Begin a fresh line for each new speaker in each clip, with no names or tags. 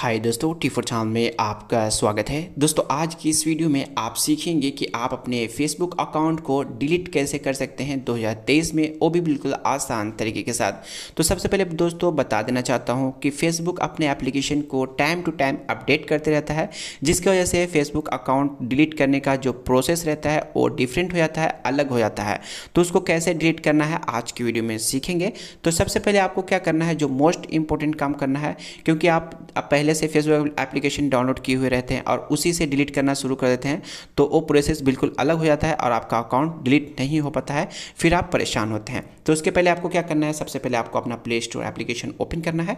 हाय दोस्तों T four channel में आपका स्वागत है दोस्तों आज की इस वीडियो में आप सीखेंगे कि आप अपने फेसबुक अकाउंट को डिलीट कैसे कर सकते हैं 2023 में वो भी बिल्कुल आसान तरीके के साथ तो सबसे पहले दोस्तों बता देना चाहता हूं कि फेसबुक अपने एप्लीकेशन को टाइम टू टाइम अपडेट करते रहता है जिसकी वजह से फेसबुक अकाउंट डिलीट करने का जो प्रोसेस रहता है वो डिफरेंट हो जाता है अलग हो जाता है तो उसको कैसे डिलीट करना है आज की वीडियो में सीखेंगे तो सबसे पहले आपको क्या करना है जो मोस्ट इंपॉर्टेंट काम करना है क्योंकि आप पहले पहले से फेसबुक एप्लीकेशन डाउनलोड किए हुए रहते हैं और उसी से डिलीट करना शुरू कर देते हैं तो वो प्रोसेस बिल्कुल अलग हो जाता है और आपका अकाउंट डिलीट नहीं हो पाता है फिर आप परेशान होते हैं तो उसके पहले आपको क्या करना है सबसे पहले आपको अपना प्ले स्टोर एप्लीकेशन ओपन करना है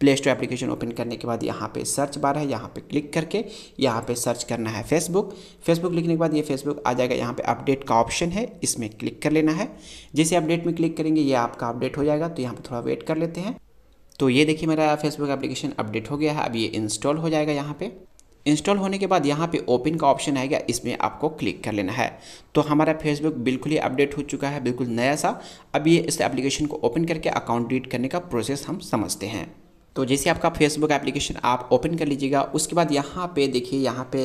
प्ले स्टोर एप्लीकेशन ओपन करने के बाद यहाँ पर सर्च बार है यहाँ पर क्लिक करके यहाँ पर सर्च करना है फेसबुक फेसबुक लिखने के बाद ये फेसबुक आ जाएगा यहाँ पर अपडेट का ऑप्शन है इसमें क्लिक कर लेना है जैसे अपडेट में क्लिक करेंगे ये आपका अपडेट हो जाएगा तो यहाँ पर थोड़ा वेट कर लेते हैं तो ये देखिए मेरा फेसबुक एप्लीकेशन अपडेट हो गया है अब ये इंस्टॉल हो जाएगा यहाँ पे इंस्टॉल होने के बाद यहाँ पे ओपन का ऑप्शन आएगा इसमें आपको क्लिक कर लेना है तो हमारा फेसबुक बिल्कुल ही अपडेट हो चुका है बिल्कुल नया सा अब ये इस एप्लीकेशन को ओपन करके अकाउंट डिलीट करने का प्रोसेस हम समझते हैं तो जैसे आपका फेसबुक एप्लीकेशन आप ओपन कर लीजिएगा उसके बाद यहाँ पे देखिए यहाँ पे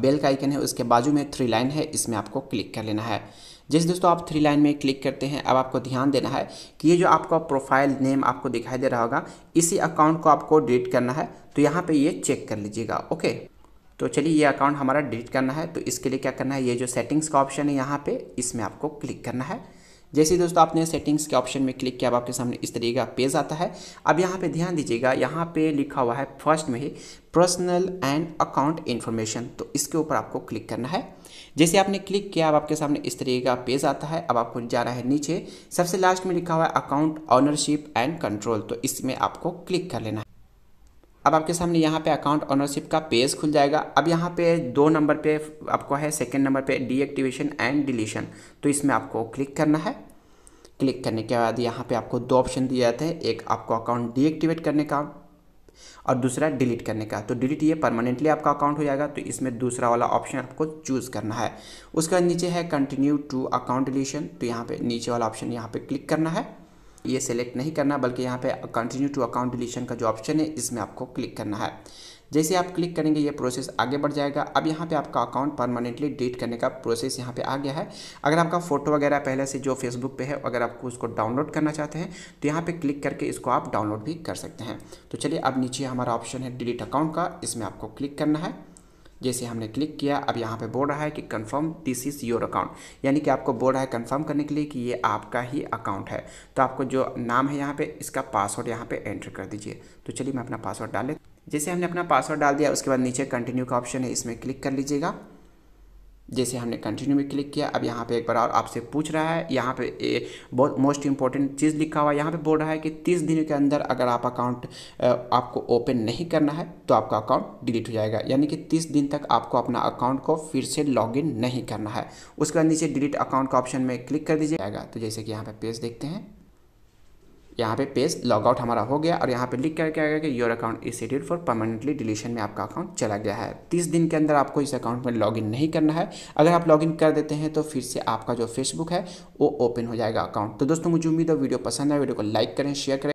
बेल का आइकन है उसके बाजू में थ्री लाइन है इसमें आपको क्लिक कर लेना है जैसे दोस्तों आप थ्री लाइन में क्लिक करते हैं अब आपको ध्यान देना है कि ये जो आपका प्रोफाइल नेम आपको दिखाई दे रहा होगा इसी अकाउंट को आपको डिलीट करना है तो यहाँ पर ये चेक कर लीजिएगा ओके तो चलिए ये अकाउंट हमारा डिलीट करना है तो इसके लिए क्या करना है ये जो सेटिंग्स का ऑप्शन है यहाँ पे इसमें आपको क्लिक करना है जैसे दोस्तों आपने सेटिंग्स के ऑप्शन में क्लिक किया अब आपके सामने इस तरीके का पेज आता है अब यहाँ पे ध्यान दीजिएगा यहाँ पे लिखा हुआ है फर्स्ट में ही पर्सनल एंड अकाउंट इन्फॉर्मेशन तो इसके ऊपर आपको क्लिक करना है जैसे आपने क्लिक किया अब आपके सामने इस तरीके का पेज आता है अब आपको जाना है नीचे सबसे लास्ट में लिखा हुआ है अकाउंट ऑनरशिप एंड कंट्रोल तो इसमें आपको क्लिक कर लेना है अब आपके सामने यहाँ पे अकाउंट ऑनरशिप का पेज खुल जाएगा अब यहाँ पे दो नंबर पे आपको है सेकंड नंबर पे डीएक्टिवेशन एंड डिलीशन तो इसमें आपको क्लिक करना है क्लिक करने के बाद यहाँ पे आपको दो ऑप्शन दिए जाते हैं एक आपको अकाउंट डीएक्टिवेट करने का और दूसरा डिलीट करने का तो डिलीट ये परमानेंटली आपका अकाउंट हो जाएगा तो इसमें दूसरा वाला ऑप्शन आपको चूज़ करना है उसके बाद नीचे है कंटिन्यू टू अकाउंट डिलीशन तो यहाँ पे नीचे वाला ऑप्शन यहाँ पे क्लिक करना है ये सेलेक्ट नहीं करना बल्कि यहाँ पे कंटिन्यू टू अकाउंट डिलीशन का जो ऑप्शन है इसमें आपको क्लिक करना है जैसे आप क्लिक करेंगे ये प्रोसेस आगे बढ़ जाएगा अब यहाँ पे आपका अकाउंट परमानेंटली डिलीट करने का प्रोसेस यहाँ पे आ गया है अगर आपका फ़ोटो वगैरह पहले से जो फेसबुक पे है अगर आपको उसको डाउनलोड करना चाहते हैं तो यहाँ पे क्लिक करके इसको आप डाउनलोड भी कर सकते हैं तो चलिए अब नीचे हमारा ऑप्शन है डिलीट अकाउंट का इसमें आपको क्लिक करना है जैसे हमने क्लिक किया अब यहाँ पे बोल रहा है कि confirm this is your account यानी कि आपको बोल रहा है कंफर्म करने के लिए कि ये आपका ही अकाउंट है तो आपको जो नाम है यहाँ पे इसका पासवर्ड यहाँ पे एंटर कर दीजिए तो चलिए मैं अपना पासवर्ड डाल लेता जैसे हमने अपना पासवर्ड डाल दिया उसके बाद नीचे कंटिन्यू का ऑप्शन है इसमें क्लिक कर लीजिएगा जैसे हमने कंटिन्यू में क्लिक किया अब यहाँ पे एक बार और आपसे पूछ रहा है यहाँ पे ए, बहुत मोस्ट इंपॉर्टेंट चीज़ लिखा हुआ है यहाँ पे बोल रहा है कि तीस दिन के अंदर अगर आप अकाउंट आपको ओपन नहीं करना है तो आपका अकाउंट डिलीट हो जाएगा यानी कि तीस दिन तक आपको अपना अकाउंट को फिर से लॉग नहीं करना है उसके बाद नीचे डिलीट अकाउंट का ऑप्शन में क्लिक कर दीजिएगा तो, तो जैसे कि यहाँ पर पेज देखते हैं यहाँ पे पेज लॉगआउट हमारा हो गया और यहाँ पे लिख करके आएगा कि your account is setted for permanently deletion में आपका अकाउंट चला गया है तीस दिन के अंदर आपको इस अकाउंट में लॉगिन नहीं करना है अगर आप लॉगिन कर देते हैं तो फिर से आपका जो फेसबुक है वो ओपन हो जाएगा अकाउंट तो दोस्तों मुझे उम्मीद है वीडियो पसंद है वीडियो को लाइक करें शेयर करें